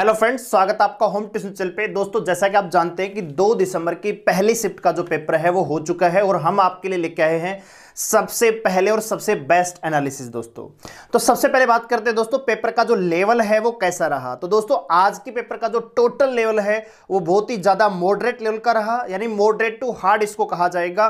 Hello friends स्वागत आपका home tuition channel पे दोस्तों जैसा कि आप जानते हैं कि 2 दिसंबर की पहली शिफ्ट का जो पेपर है वो हो चुका है और हम आपके लिए लेके आए हैं सबसे पहले और सबसे बेस्ट एनालिसिस दोस्तों तो सबसे पहले बात करते हैं दोस्तों पेपर का जो लेवल है वो कैसा रहा तो दोस्तों आज के पेपर का जो टोटल लेवल है वो बहुत ही ज़्यादा मॉडरेट लेवल का रहा यानी मॉडरेट टू हार्ड इसको कहा जाएगा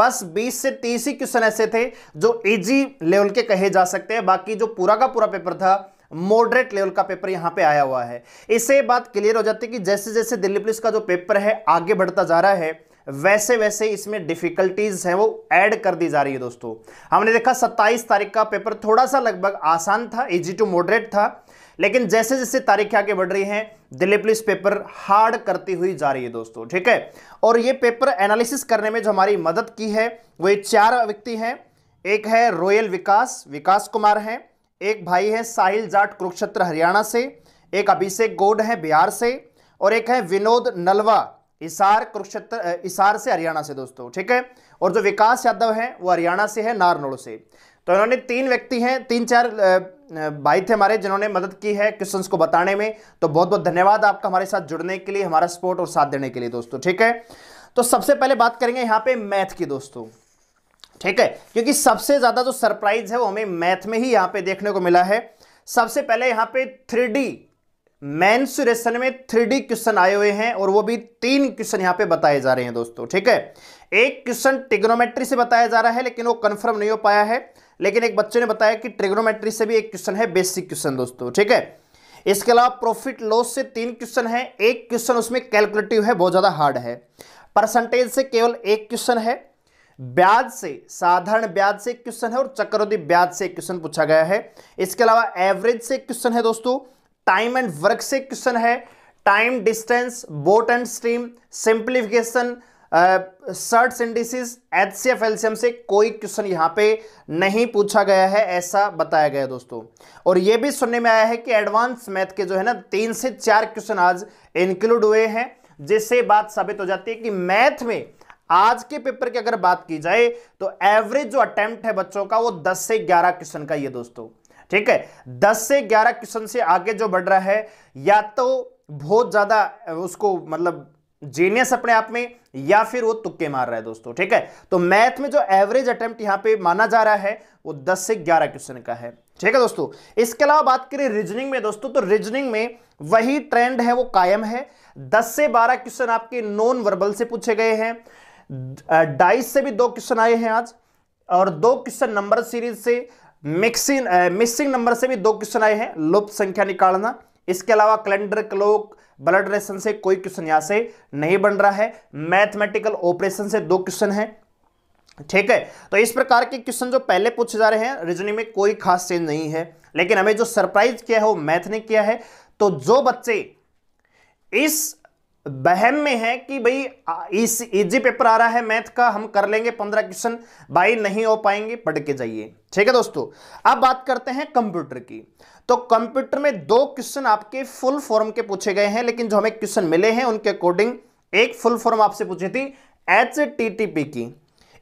बस 20 से 30 ही क्वेश्चन ऐसे थे जो इजी लेवल के कहे जा सकते हैं बाकी जो पूरा का पूरा पेपर था मॉडरेट लेवल का पेपर यहां पे आया हुआ है इससे बात क्लियर हो जाती है कि जैसे जैसे दिल्ली पुलिस का जो पेपर है आगे बढ़ता जा रहा है वैसे वैसे इसमें डिफिकल्टीज हैं वो ऐड कर दी जा रही है दोस्तों हमने देखा 27 तारीख का पेपर थोड़ा सा लगभग आसान था इजी टू मॉडरेट था लेकिन जैसे जैसे तारीखें आगे बढ़ रही हैं दिल्ली पुलिस पेपर हार्ड करती हुई जा रही है दोस्तों ठीक है और ये पेपर एनालिसिस करने में जो हमारी मदद की है वो ये चार व्यक्ति हैं एक है रोयल विकास विकास कुमार हैं एक भाई है साहिल जाट कुरुक्षेत्र हरियाणा से एक अभिषेक गोड है बिहार से और एक है विनोद नलवा इसार कुरुक्षेत्र इसार से हरियाणा से दोस्तों ठीक है और जो विकास यादव है वो हरियाणा से है नारनोड़ से तो इन्होंने तीन व्यक्ति हैं तीन चार भाई थे हमारे जिन्होंने मदद की है क्वेश्चंस को बताने में तो बहुत बहुत धन्यवाद आपका हमारे साथ जुड़ने के लिए हमारा सपोर्ट और साथ देने के लिए दोस्तों ठीक है तो सबसे पहले बात करेंगे यहाँ पे मैथ की दोस्तों ठीक है क्योंकि सबसे ज़्यादा जो सरप्राइज है वो हमें मैथ में ही यहां पे देखने को मिला है सबसे पहले यहां पे थ्री डी मैं में थ्री डी क्वेश्चन आए हुए हैं और वो भी तीन क्वेश्चन यहां पे बताए जा रहे हैं दोस्तों ठीक है एक क्वेश्चन ट्रिग्नोमेट्री से बताया जा रहा है लेकिन वो कंफर्म नहीं हो पाया है लेकिन एक बच्चे ने बताया कि ट्रिग्नोमेट्री से भी एक क्वेश्चन है बेसिक क्वेश्चन दोस्तों ठीक है इसके अलावा प्रॉफिट लॉस से तीन क्वेश्चन है एक क्वेश्चन उसमें कैलकुलेटिव है बहुत ज़्यादा हार्ड है परसेंटेज से केवल एक क्वेश्चन है ब्याज से साधारण ब्याज से क्वेश्चन है और चक्रवृद्धि ब्याज से क्वेश्चन पूछा गया है इसके अलावा एवरेज से क्वेश्चन है दोस्तों टाइम एंड वर्क से क्वेश्चन है time distance boat and stream simplification surd indices H C F LCM से कोई क्वेश्चन यहां पे नहीं पूछा गया है ऐसा बताया गया दोस्तों और यह भी सुनने में आया है कि एडवांस मैथ के जो है ना तीन से चार क्वेश्चन आज इंक्लूड हुए हैं जिससे बात साबित हो जाती है कि मैथ में आज के पेपर की अगर बात की जाए तो एवरेज जो अटेम्प्ट है बच्चों का वो 10 से 11 क्वेश्चन का ये दोस्तों ठीक है 10 से 11 क्वेश्चन से आगे जो बढ़ रहा है या तो बहुत ज्यादा उसको मतलब जीनियस अपने आप में या फिर वो तुक्के मार रहा है दोस्तों ठीक है तो मैथ में जो एवरेज अटेम्प्ट यहां पे माना जा रहा है वो 10 से 11 क्वेश्चन का है ठीक है दोस्तों इसके अलावा बात करें रीजनिंग में दोस्तों तो रीजनिंग में वही ट्रेंड है वो कायम है 10 से 12 क्वेश्चन आपके नॉन वर्बल से पूछे गए हैं डाइस से भी दो क्वेश्चन आए हैं आज और दो क्वेश्चन नंबर सीरीज से मिक्सिंग मिक्सिंग नंबर से भी दो क्वेश्चन आए हैं लुप्त संख्या निकालना इसके अलावा कैलेंडर क्लोक ब्लड रेशन से कोई क्वेश्चन यहां से नहीं बन रहा है मैथमेटिकल ऑपरेशन से दो क्वेश्चन है ठीक है तो इस प्रकार के क्वेश्चन जो पहले पूछे जा रहे हैं रीजनिंग में कोई खास चेंज नहीं है लेकिन हमें जो सरप्राइज किया है वो मैथ ने किया है तो जो बच्चे इस बहम में है कि भाई इस इजी पेपर आ रहा है मैथ का हम कर लेंगे पंद्रह क्वेश्चन भाई नहीं हो पाएंगे पढ़ के जाइए ठीक है दोस्तों अब बात करते हैं कंप्यूटर की तो कंप्यूटर में दो क्वेश्चन आपके फुल फॉर्म के पूछे गए हैं लेकिन जो हमें क्वेश्चन मिले हैं उनके अकॉर्डिंग एक फुल फॉर्म आपसे पूछी थी एच की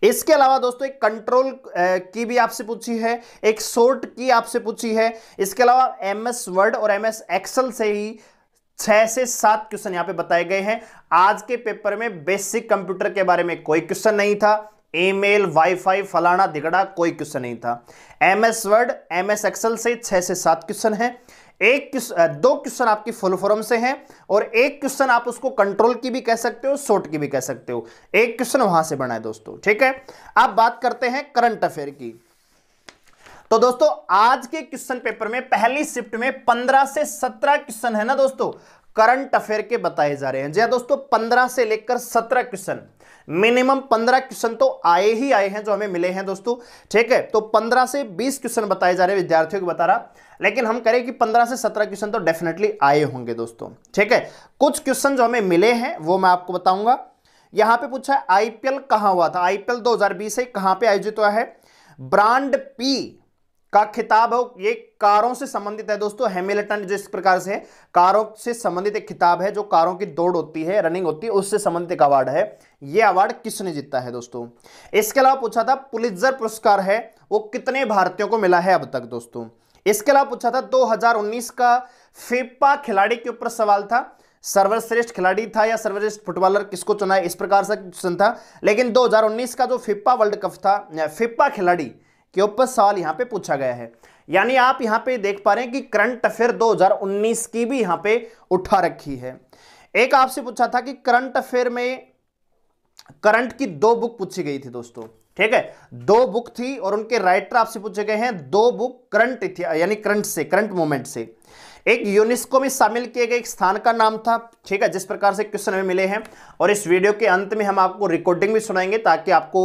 इसके अलावा दोस्तों एक कंट्रोल की भी आपसे पूछी है एक शोर्ट की आपसे पूछी है इसके अलावा एमएस वर्ड और एमएस एक्सल से ही छह से सात क्वेश्चन यहां पे बताए गए हैं आज के पेपर में बेसिक कंप्यूटर के बारे में कोई क्वेश्चन नहीं था ईमेल वाईफाई फलाना दिगड़ा कोई क्वेश्चन नहीं था एमएस वर्ड एमएस एक्सेल से छह से सात क्वेश्चन है एक दो क्वेश्चन आपकी फुल फॉर्म से हैं और एक क्वेश्चन आप उसको कंट्रोल की भी कह सकते हो शॉर्ट की भी कह सकते हो एक क्वेश्चन वहां से बना है दोस्तों ठीक है अब बात करते हैं करंट अफेयर की तो दोस्तों आज के क्वेश्चन पेपर में पहली शिफ्ट में 15 से 17 क्वेश्चन है ना दोस्तों करंट अफेयर के बताए जा रहे हैं जी हाँ दोस्तों 15 से लेकर 17 क्वेश्चन मिनिमम 15 क्वेश्चन तो आए ही आए हैं जो हमें मिले हैं दोस्तों ठीक है तो 15 से 20 क्वेश्चन बताए जा रहे हैं विद्यार्थियों को बता रहा लेकिन हम करें कि 15 से 17 क्वेश्चन तो डेफिनेटली आए होंगे दोस्तों ठीक है कुछ क्वेश्चन जो हमें मिले हैं वो मैं आपको बताऊंगा यहां पर पूछा है आईपीएल कहां हुआ था आईपीएल हजार बीस कहां पर आयोजित हुआ है ब्रांड पी का खिताब है ये कारों से संबंधित है दोस्तों हेमिल्टन इस प्रकार से कारों से संबंधित एक खिताब है जो कारों की दौड़ होती है रनिंग होती है उससे संबंधित एक अवार्ड है ये अवार्ड किसने जीता है दोस्तों इसके अलावा पूछा था पुलित्जर पुरस्कार है वो कितने भारतीयों को मिला है अब तक दोस्तों इसके अलावा पूछा था दो का फिपा खिलाड़ी के ऊपर सवाल था सर्वश्रेष्ठ खिलाड़ी था या सर्वश्रेष्ठ फुटबॉलर किसको चुना है इस प्रकार से क्वेश्चन था लेकिन 2019 का जो फिप्पा वर्ल्ड कप था फिप्पा खिलाड़ी के ऊपर सवाल यहाँ पे पूछा गया है यानी आप यहाँ पे देख पा रहे हैं कि करंट अफेयर 2019 की भी यहाँ पे उठा रखी है एक आपसे पूछा था कि करंट अफेयर में करंट की दो बुक पूछी गई थी दोस्तों ठीक है दो बुक थी और उनके राइटर आपसे पूछे गए हैं दो बुक करंट यानी करंट से करंट मोमेंट से एक यूनेस्को में शामिल किए गए एक स्थान का नाम था ठीक है जिस प्रकार से क्वेश्चन हमें मिले हैं और इस वीडियो के अंत में हम आपको रिकॉर्डिंग भी सुनाएंगे ताकि आपको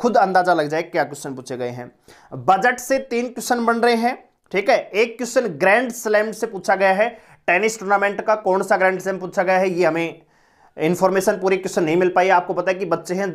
खुद अंदाजा लग जाए क्या क्वेश्चन पूछे गए हैं बजट से तीन क्वेश्चन बन रहे हैं ठीक है एक क्वेश्चन ग्रैंड स्लैम से पूछा गया है टेनिस टूर्नामेंट का कौन सा ग्रैंड स्लैम पूछा गया है ये हमें इन्फॉर्मेशन पूरी क्वेश्चन नहीं मिल पाई आपको पता है कि बच्चे हैं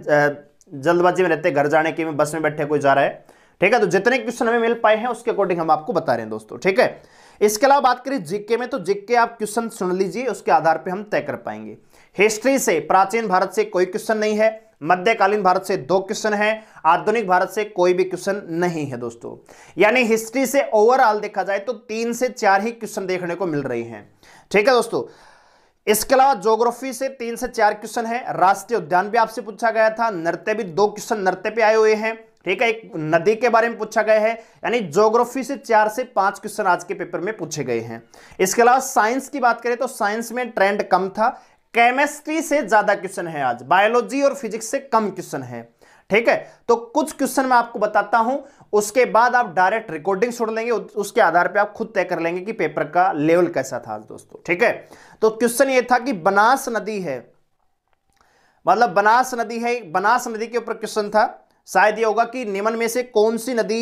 जल्दबाजी में रहते घर जाने के बस में बैठे कोई जा रहा है ठीक है तो जितने क्वेश्चन हमें मिल पाए हैं उसके अकॉर्डिंग हम आपको बता रहे हैं दोस्तों ठीक है इसके अलावा बात करें जीके में तो जीके आप क्वेश्चन सुन लीजिए उसके आधार पर हम तय कर पाएंगे हिस्ट्री से प्राचीन भारत से कोई क्वेश्चन नहीं है मध्यकालीन भारत से दो क्वेश्चन है आधुनिक भारत से कोई भी क्वेश्चन नहीं है दोस्तों यानी हिस्ट्री से ओवरऑल देखा जाए तो तीन से चार ही क्वेश्चन देखने को मिल रही हैं ठीक है दोस्तों इसके अलावा ज्योग्राफी से तीन से चार क्वेश्चन है राष्ट्रीय उद्यान भी आपसे पूछा गया था नृत्य भी दो क्वेश्चन नृत्य पे आए हुए हैं ठीक है एक नदी के बारे में पूछा गया है यानी ज्योग्राफी से चार से पांच क्वेश्चन आज के पेपर में पूछे गए हैं इसके अलावा साइंस की बात करें तो साइंस में ट्रेंड कम था केमिस्ट्री से ज्यादा क्वेश्चन है आज बायोलॉजी और फिजिक्स से कम क्वेश्चन है ठीक है तो कुछ क्वेश्चन मैं आपको बताता हूं उसके बाद आप डायरेक्ट रिकॉर्डिंग छोड़ लेंगे उसके आधार पे आप खुद तय कर लेंगे कि पेपर का लेवल कैसा था आज दोस्तों ठीक है तो क्वेश्चन ये था कि बनास नदी है मतलब बनास नदी है बनास नदी के ऊपर क्वेश्चन था शायद ये होगा कि निमन में से कौन सी नदी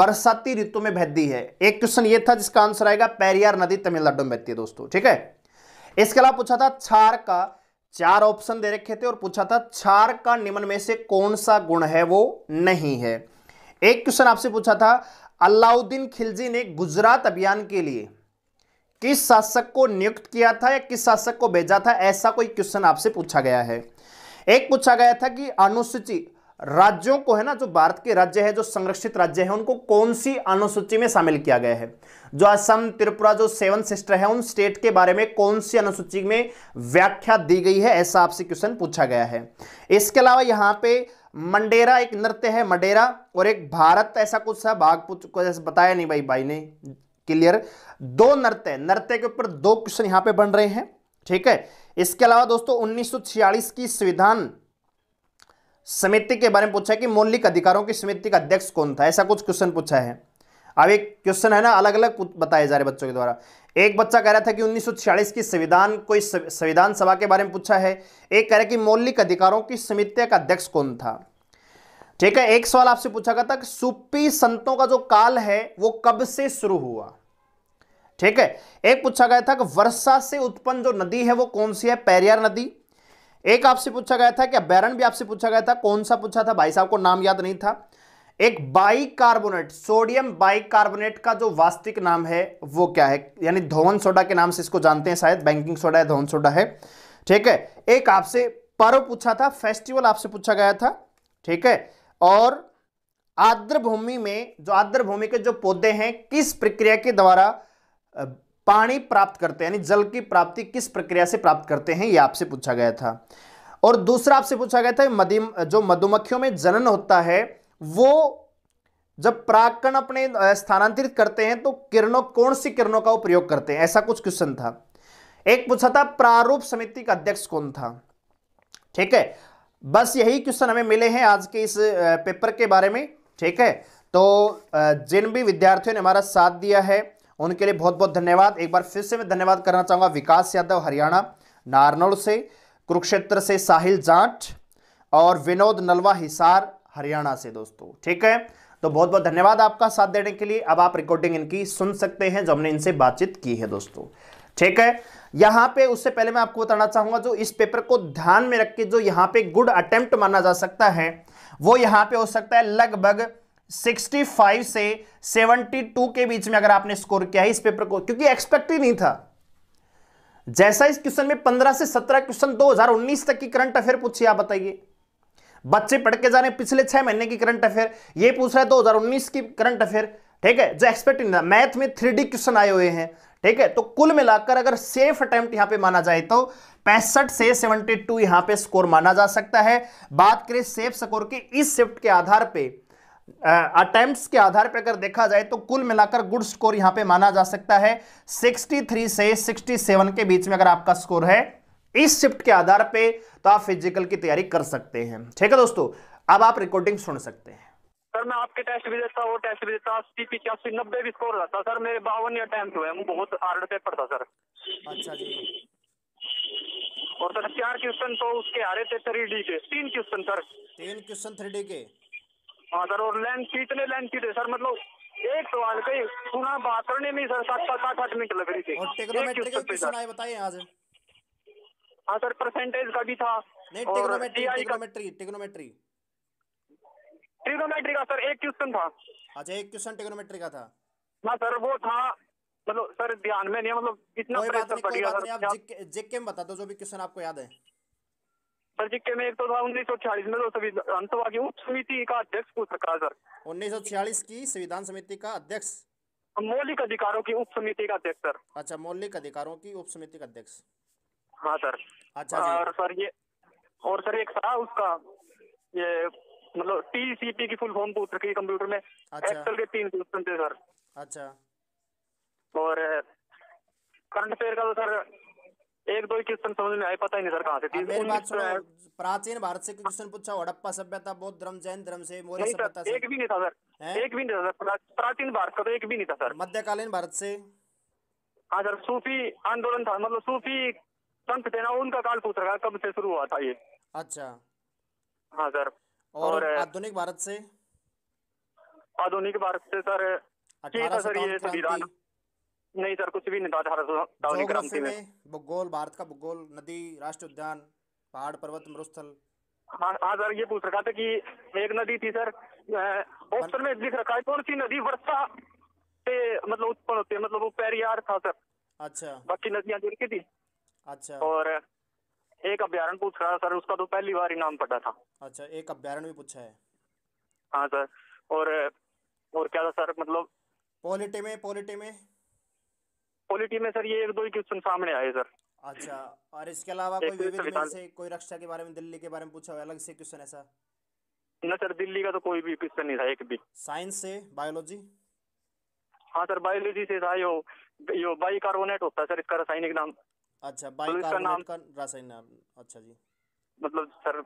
बरसाती ऋतु में बहती है एक क्वेश्चन ये था जिसका आंसर आएगा पेरियार नदी तमिलनाडु में बहती है दोस्तों ठीक है इसके अलावा पूछा था छार का चार ऑप्शन दे रखे थे और पूछा था छार का निम्न में से कौन सा गुण है वो नहीं है एक क्वेश्चन आपसे पूछा था अलाउद्दीन खिलजी ने गुजरात अभियान के लिए किस शासक को नियुक्त किया था या किस शासक को भेजा था ऐसा कोई क्वेश्चन आपसे पूछा गया है एक पूछा गया था कि अनुसूचित राज्यों को है ना जो भारत के राज्य है जो संरक्षित राज्य है उनको कौन सी अनुसूची में शामिल किया गया है जो असम त्रिपुरा जो सेवन सिस्टर है उन स्टेट के बारे में कौन सी अनुसूची में व्याख्या दी गई है ऐसा आपसे क्वेश्चन पूछा गया है इसके अलावा यहां पे मंडेरा एक नृत्य है मंडेरा और एक भारत ऐसा कुछ है भाग बताया नहीं भाई भाई ने क्लियर दो नृत्य नृत्य के ऊपर दो क्वेश्चन यहां पर बन रहे हैं ठीक है इसके अलावा दोस्तों 1946 की संविधान समिति के बारे में पूछा है कि मौलिक अधिकारों की समिति का अध्यक्ष कौन था ऐसा कुछ क्वेश्चन पूछा है अब एक क्वेश्चन है ना अलग अलग बताए जा रहे बच्चों के द्वारा एक बच्चा कह रहा था कि उन्नीस की संविधान कोई संविधान सभा के बारे में पूछा है एक कह रहा है कि मौलिक अधिकारों की समिति का अध्यक्ष कौन था ठीक है एक सवाल आपसे पूछा गया था कि सूफी संतों का जो काल है वो कब से शुरू हुआ ठीक है एक पूछा गया था कि वर्षा से उत्पन्न जो नदी है वो कौन सी है पेरियार नदी एक आपसे पूछा गया था क्या बैरन भी आपसे पूछा गया था कौन सा पूछा था भाई साहब को नाम याद नहीं था एक बाइकार्बोनेट सोडियम बाइकार्बोनेट का जो वास्तविक नाम है वो क्या है यानी धोवन सोडा के नाम से इसको जानते हैं शायद बैंकिंग सोडा है धोवन सोडा है ठीक है एक आपसे पर्व पूछा था फेस्टिवल आपसे पूछा गया था ठीक है और आर्द्र भूमि में जो आर्द्र भूमि के जो पौधे हैं किस प्रक्रिया के द्वारा पानी प्राप्त करते हैं यानी जल की प्राप्ति किस प्रक्रिया से प्राप्त करते हैं ये आपसे पूछा गया था और दूसरा आपसे पूछा गया था मदिम जो मधुमक्खियों में जनन होता है वो जब प्राकण अपने स्थानांतरित करते हैं तो किरणों कौन सी किरणों का उपयोग करते हैं ऐसा कुछ क्वेश्चन था एक पूछा था प्रारूप समिति का अध्यक्ष कौन था ठीक है बस यही क्वेश्चन हमें मिले हैं आज के इस पेपर के बारे में ठीक है तो जिन भी विद्यार्थियों ने हमारा साथ दिया है उनके लिए बहुत बहुत धन्यवाद एक बार फिर से मैं धन्यवाद करना चाहूँगा विकास यादव हरियाणा नारनौल से कुरुक्षेत्र से साहिल जाट और विनोद नलवा हिसार हरियाणा से दोस्तों ठीक है तो बहुत बहुत धन्यवाद आपका साथ देने के लिए अब आप रिकॉर्डिंग इनकी सुन सकते हैं जो हमने इनसे बातचीत की है दोस्तों ठीक है यहां पे उससे पहले मैं आपको बताना चाहूंगा जो इस पेपर को ध्यान में रख के जो यहां पे गुड अटेम्प्ट माना जा सकता है वो यहां पे हो सकता है लगभग 65 से 72 के बीच में अगर आपने स्कोर किया है इस पेपर को क्योंकि एक्सपेक्ट ही नहीं था जैसा इस क्वेश्चन में 15 से 17 क्वेश्चन 2019 तक की करंट अफेयर पूछिए आप बताइए बच्चे पढ़ के जा रहे हैं पिछले छह महीने की करंट अफेयर ये पूछ रहा है 2019 की करंट अफेयर ठीक है जो एक्सपेक्ट नहीं था मैथ में थ्री क्वेश्चन आए हुए हैं ठीक है तो कुल मिलाकर अगर सेफ अटेम्प्ट यहां पे माना जाए तो पैंसठ से 72 यहां पे स्कोर माना जा सकता है बात करें सेफ स्कोर के इस शिफ्ट के आधार पर अटेम्प्ट्स के आधार पर अगर देखा जाए तो कुल मिलाकर गुड स्कोर यहां पे माना जा सकता है 63 से 67 के बीच में अगर आपका स्कोर है इस शिफ्ट के आधार पे तो आप फिजिकल की तैयारी कर सकते हैं ठीक है दोस्तों अब आप रिकॉर्डिंग सुन सकते हैं सर मैं आपके टेस्ट भी देता वो टेस्ट भी देता अस्सी पिचासी नब्बे भी स्कोर रहता सर मेरे बावन अटेम्प्ट हुए बहुत हार्ड पेपर था सर अच्छा जी और सर चार क्वेश्चन तो उसके आ रहे थे थ्री डी के तीन क्वेश्चन सर तीन क्वेश्चन थ्री डी के हाँ सर और लेंथ कितने लेंथ की थे सर मतलब एक सवाल तो कही सुना बात करने में सर सात सात आठ आठ मिनट लग रही थी हाँ सर परसेंटेज का भी था नहीं ट्रिग्नोमेट्री का सर एक क्वेश्चन था अच्छा एक क्वेश्चन ट्रिग्नोमेट्री का था ना हाँ सर वो था मतलब सर ध्यान में नहीं मतलब इतना प्रेशर पड़ गया सर आप जिक, जिक के में बता दो जो भी क्वेश्चन आपको याद है सिक्के में एक तो था उन्नीस सौ छियालीस में तो संविधान सभा की उप समिति का अध्यक्ष पूछ रखा सर उन्नीस सौ छियालीस की संविधान समिति का अध्यक्ष मौलिक अधिकारों की उप समिति का अध्यक्ष सर अच्छा मौलिक अधिकारों की उप समिति का अध्यक्ष हाँ सर अच्छा और सर ये और सर एक था उसका ये मतलब टीसीपी की फुल फॉर्म पूछ रखी कंप्यूटर में अच्छा। एक्सेल के तीन क्वेश्चन थे सर अच्छा और करंट अफेयर का तो सर एक दो क्वेश्चन समझ में आए पता ही नहीं सर कहाँ से अब हाँ, मेरी बात सुनो प्राचीन भारत से क्वेश्चन पूछा हड़प्पा सभ्यता बौद्ध धर्म जैन धर्म से मौर्य सभ्यता से एक भी नहीं था सर है? एक भी नहीं था सर प्राचीन भारत का तो एक भी नहीं था सर मध्यकालीन भारत से हाँ सर सूफी आंदोलन था मतलब सूफी संत थे ना उनका काल पूछ रहा कब से शुरू हुआ था ये अच्छा हाँ सर और, आधुनिक भारत से आधुनिक भारत से सर अठारह है सर ये संविधान नहीं सर कुछ भी नहीं भूगोल भारत का भूगोल नदी राष्ट्र उद्यान पहाड़ पर्वत मरुस्थल हाँ, हाँ सर ये पूछ रखा था कि एक नदी थी सर ऑप्शन में लिख रखा है कौन सी नदी वर्षा से मतलब उत्पन्न होती है मतलब वो पैरियार था सर अच्छा बाकी नदियां जुड़ की थी अच्छा और एक अभ्यारण पूछ रहा सर उसका तो पहली बार ही नाम पड़ा था अच्छा एक अभ्यारण भी पूछा है हाँ सर और और क्या था सर मतलब पॉलिटी में पॉलिटी में पॉलिटी में सर ये एक दो ही क्वेश्चन सामने आए सर अच्छा और इसके अलावा कोई विविध में से कोई रक्षा के बारे में दिल्ली के बारे में पूछा हुआ अलग से क्वेश्चन ऐसा ना सर दिल्ली का तो कोई भी क्वेश्चन नहीं था एक भी साइंस से बायोलॉजी हाँ सर बायोलॉजी से था यो यो बाइकार्बोनेट होता है सर इसका रासायनिक नाम अच्छा तो बाइकार्बोनेट का रासायनिक नाम अच्छा जी मतलब सर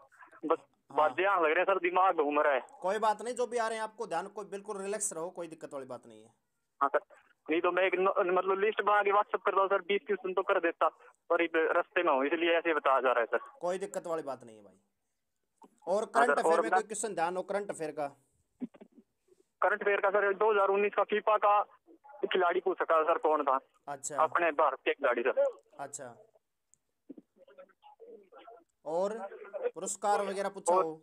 बस हाँ। ध्यान लग रहे हैं सर दिमाग घूम रहा है कोई बात नहीं जो भी आ रहे हैं आपको ध्यान कोई बिल्कुल रिलैक्स रहो कोई दिक्कत वाली बात नहीं है हाँ सर नहीं तो मैं एक न, मतलब लिस्ट बना के व्हाट्सअप करता सर बीस क्वेश्चन तो कर देता और रस्ते में हूँ इसलिए ऐसे बताया जा रहा है सर कोई दिक्कत वाली बात नहीं है भाई और करंट हाँ, अफेयर में कोई क्वेश्चन ध्यान हो करंट अफेयर का करंट अफेयर का सर 2019 का फीफा का खिलाड़ी पूछ सका सर कौन था अच्छा अपने भारतीय खिलाड़ी सर अच्छा और पुरस्कार वगैरह पूछा हो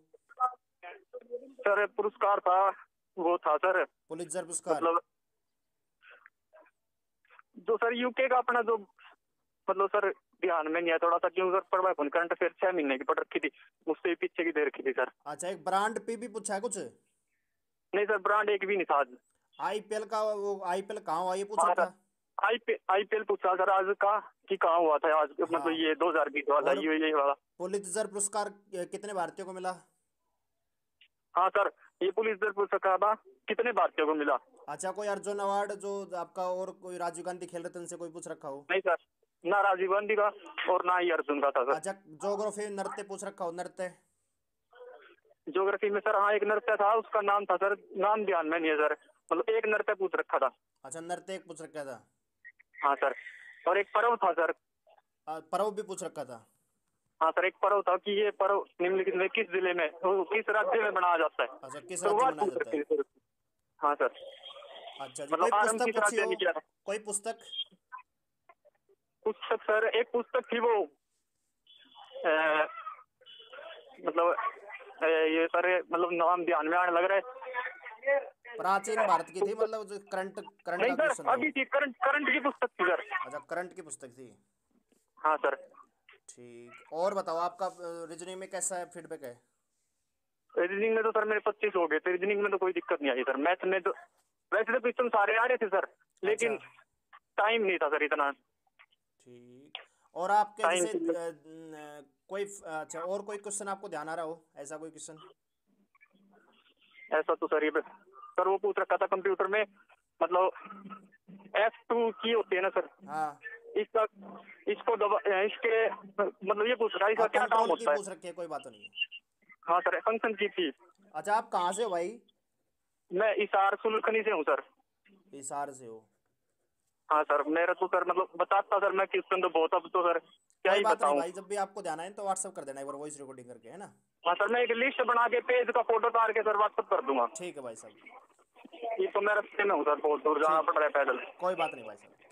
सर पुरस्कार था वो था सर पुलिस पुरस्कार मतलब जो सर यूके का अपना जो मतलब सर ध्यान में नहीं है थोड़ा सा क्यों सर पर मैं करंट अफेयर छह महीने की पट रखी थी उससे भी पीछे की दे रखी थी सर अच्छा एक ब्रांड पे भी पूछा है कुछ नहीं सर ब्रांड एक भी नहीं था आईपीएल का वो आईपीएल कहाँ हुआ ये पूछा हाँ, था आईपीएल पूछा सर आज का कि कहाँ हुआ था आज हाँ। मतलब ये 2020 वाला ये वाला पुलितजर पुरस्कार कितने भारतीयों को मिला हाँ सर ये पुलिस दर पूछ सका था कितने भारतीयों को मिला अच्छा कोई अर्जुन अवार्ड जो आपका और कोई राजीव गांधी खेल रत्न से कोई पूछ रखा हो नहीं सर ना राजीव गांधी का और ना ही अर्जुन का था सर अच्छा जोग्राफी नृत्य पूछ रखा हो नृत्य जोग्राफी में सर हाँ एक नृत्य था उसका नाम था सर नाम ध्यान में नहीं है सर मतलब एक नृत्य पूछ रखा था अच्छा नृत्य एक पूछ रखा था हाँ सर और एक पर्व था सर पर्व भी पूछ रखा था हाँ सर एक पर्व था कि ये पर्व निम्नलिखित में किस जिले में तो किस राज्य में मनाया जाता है अच्छा, तो हाँ सर अच्छा मतलब कोई पुस्तक पुस्तक सर एक पुस्तक थी वो मतलब ये सर मतलब नाम ध्यान में आने लग रहा है प्राचीन भारत की थी मतलब जो करंट करंट नहीं सर अभी थी करंट करंट की पुस्तक थी सर अच्छा करंट की पुस्तक थी हाँ सर ठीक और बताओ आपका रीजनिंग में कैसा है फीडबैक है रीजनिंग में तो सर मेरे पच्चीस हो गए थे रीजनिंग में तो कोई दिक्कत नहीं आई सर मैथ में तो वैसे तो क्वेश्चन सारे आ रहे थे सर अच्छा। लेकिन टाइम नहीं था सर इतना ठीक और आपके जैसे कोई अच्छा और कोई क्वेश्चन आपको ध्यान आ रहा हो ऐसा कोई क्वेश्चन ऐसा तो सर ये सर वो पूछ रखा था कंप्यूटर में मतलब एफ टू की होती है ना सर हाँ इसका इसको दब, इसके मतलब ये पूछ रहा है इसका क्या काम होता है पूछ रखे कोई बात नहीं हाँ सर फंक्शन की थी अच्छा आप कहाँ से भाई मैं इसार सुलखनी से हूँ सर इसार से हो हाँ सर मेरा तो सर मतलब बताता सर मैं क्वेश्चन तो बहुत अब तो सर क्या ही बताऊं भाई जब भी आपको जाना है तो व्हाट्सअप कर देना एक बार वॉइस रिकॉर्डिंग करके है ना हाँ सर मैं एक लिस्ट बना के पेज का फोटो उतार के सर व्हाट्सअप कर दूंगा ठीक है भाई साहब ये तो मैं रस्ते में हूँ सर बहुत दूर जाना पड़ रहा है पैदल कोई बात नहीं भाई साहब